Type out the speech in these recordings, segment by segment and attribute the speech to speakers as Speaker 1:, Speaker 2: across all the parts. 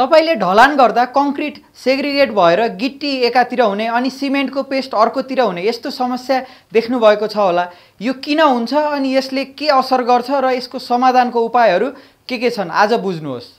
Speaker 1: तपाईँले ढलान गर्दा कङ्क्रिट सेग्रिगेट भएर गिट्टी एकातिर हुने अनि सिमेन्टको पेस्ट अर्कोतिर हुने यस्तो समस्या देख्नुभएको छ होला यो किन हुन्छ अनि यसले के असर गर्छ र यसको समाधानको उपायहरू के के छन् आज बुझ्नुहोस्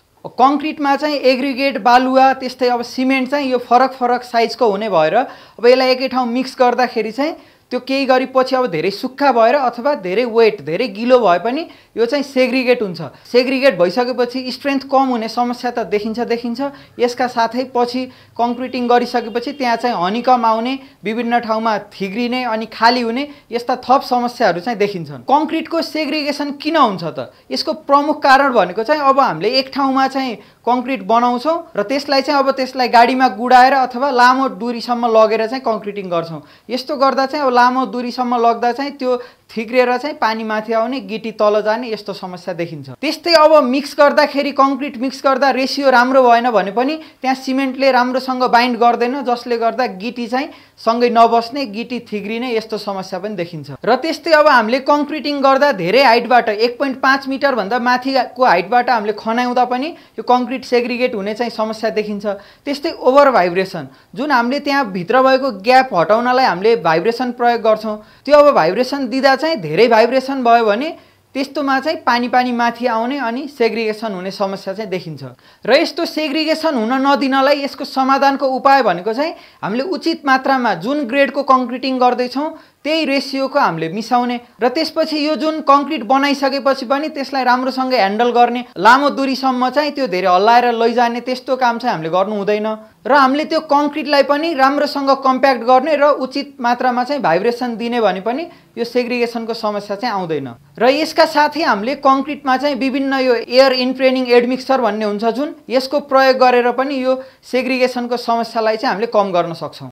Speaker 1: कङ्क्रिटमा चाहिँ एग्रिगेट बालुवा त्यस्तै अब सिमेन्ट चाहिँ यो फरक फरक साइजको हुने भएर अब यसलाई एकै ठाउँ मिक्स गर्दाखेरि चाहिँ त्यो केही गरी पछि अब धेरै सुक्खा भएर अथवा धेरै वेट धेरै गिलो भए पनि यो चाहिँ सेग्रिगेट हुन्छ सेग्रिगेट भइसकेपछि स्ट्रेन्थ कम हुने समस्या त देखिन्छ देखिन्छ यसका साथै पछि कङ्क्रिटिङ गरिसकेपछि त्यहाँ चाहिँ हनिकम आउने विभिन्न ठाउँमा थिग्रिने अनि खाली हुने यस्ता थप समस्याहरू चाहिँ देखिन्छन् कङ्क्रिटको सेग्रिगेसन किन हुन्छ त यसको प्रमुख कारण भनेको चाहिँ अब हामीले एक ठाउँमा चाहिँ कङ्क्रिट बनाउँछौँ र त्यसलाई चाहिँ अब त्यसलाई गाडीमा गुडाएर अथवा लामो दुरीसम्म लगेर चाहिँ कङ्क्रिटिङ गर्छौँ यस्तो गर्दा चाहिँ अब लामो दुरीसम्म लग्दा चाहिँ त्यो थिग्रेर चाहिँ पानी माथि आउने गिटी तल जाने यस्तो समस्या देखिन्छ त्यस्तै अब मिक्स गर्दाखेरि कङ्क्रिट मिक्स गर्दा रेसियो राम्रो भएन भने पनि त्यहाँ सिमेन्टले राम्रोसँग बाइन्ड गर्दैन जसले गर्दा गिटी चाहिँ सँगै नबस्ने गिटी थिग्रिने यस्तो समस्या पनि देखिन्छ र त्यस्तै अब हामीले कङ्क्रिटिङ गर्दा धेरै हाइटबाट एक पोइन्ट पाँच मिटरभन्दा माथिको हाइटबाट हामीले खनाउँदा पनि यो कङ्क्रिट सेग्रिगेट हुने चाहिँ समस्या देखिन्छ त्यस्तै ओभर भाइब्रेसन जुन हामीले त्यहाँ भित्र भएको ग्याप हटाउनलाई हामीले भाइब्रेसन प्रयोग गर्छौँ त्यो अब भाइब्रेसन दिँदा चाहिँ धेरै भाइब्रेसन भयो भने त्यस्तोमा चाहिँ पानी पानी माथि आउने अनि सेग्रिगेसन हुने समस्या चाहिँ देखिन्छ र यस्तो सेग्रिगेसन हुन नदिनलाई यसको समाधानको उपाय भनेको चाहिँ हामीले उचित मात्रामा जुन ग्रेडको कङ्क्रिटिङ गर्दैछौँ त्यही रेसियोको हामीले मिसाउने र त्यसपछि यो जुन कङ्क्रिट बनाइसकेपछि पनि त्यसलाई राम्रोसँग ह्यान्डल गर्ने लामो दुरीसम्म चाहिँ त्यो धेरै हल्लाएर लैजाने त्यस्तो काम चाहिँ हामीले गर्नु हुँदैन र हामीले त्यो कङ्क्रिटलाई पनि राम्रोसँग कम्प्याक्ट गर्ने र उचित मात्रामा चाहिँ भाइब्रेसन दिने भने पनि यो सेग्रिगेसनको समस्या चाहिँ आउँदैन र यसका यसका साथै हामीले कङ्क्रिटमा चाहिँ विभिन्न यो एयर इन्ट्रेनिङ एडमिक्सर भन्ने हुन्छ जुन यसको प्रयोग गरेर पनि यो सेग्रिगेसनको समस्यालाई चाहिँ हामीले कम गर्न सक्छौँ